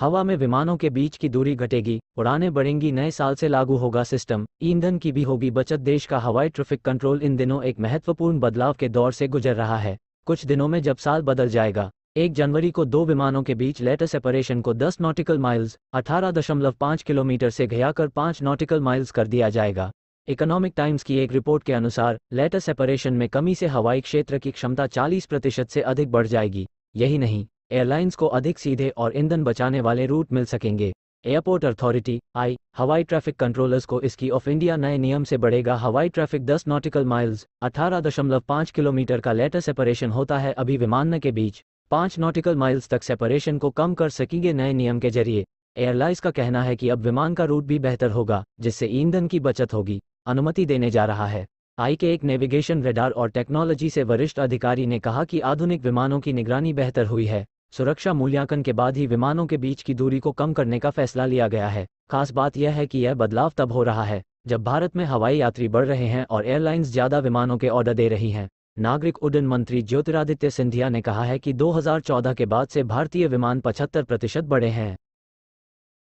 हवा में विमानों के बीच की दूरी घटेगी उड़ानें बढ़ेंगी नए साल से लागू होगा सिस्टम ईंधन की भी होगी बचत देश का हवाई ट्रैफिक कंट्रोल इन दिनों एक महत्वपूर्ण बदलाव के दौर से गुजर रहा है कुछ दिनों में जब साल बदल जाएगा एक जनवरी को दो विमानों के बीच लेटर सेपरेशन को 10 नॉटिकल माइल्स 18.5 किलोमीटर से घयाकर 5 नॉटिकल माइल्स कर दिया जाएगा इकोनॉमिक टाइम्स की एक रिपोर्ट के अनुसार लेटर सेपरेशन में कमी से हवाई क्षेत्र की क्षमता 40 प्रतिशत से अधिक बढ़ जाएगी यही नहीं एयरलाइंस को अधिक सीधे और ईंधन बचाने वाले रूट मिल सकेंगे एयरपोर्ट अथॉरिटी आई हवाई ट्रैफिक कंट्रोलर्स को इसकी ऑफ इंडिया नए नियम से बढ़ेगा हवाई ट्रैफिक 10 नॉटिकल माइल्स 18.5 किलोमीटर का लेटर सेपरेशन होता है अभी विमान के बीच 5 नॉटिकल माइल्स तक सेपरेशन को कम कर सकेंगे नए नियम के जरिए एयरलाइंस का कहना है कि अब विमान का रूट भी बेहतर होगा जिससे ईंधन की बचत होगी अनुमति देने जा रहा है आई के एक नेविगेशन रेडार और टेक्नोलॉजी से वरिष्ठ अधिकारी ने कहा कि आधुनिक विमानों की निगरानी बेहतर हुई है सुरक्षा मूल्यांकन के बाद ही विमानों के बीच की दूरी को कम करने का फैसला लिया गया है खास बात यह है कि यह बदलाव तब हो रहा है जब भारत में हवाई यात्री बढ़ रहे हैं और एयरलाइंस ज्यादा विमानों के ऑर्डर दे रही हैं नागरिक उड्डयन मंत्री ज्योतिरादित्य सिंधिया ने कहा है कि 2014 के बाद से भारतीय विमान 75 प्रतिशत बढ़े हैं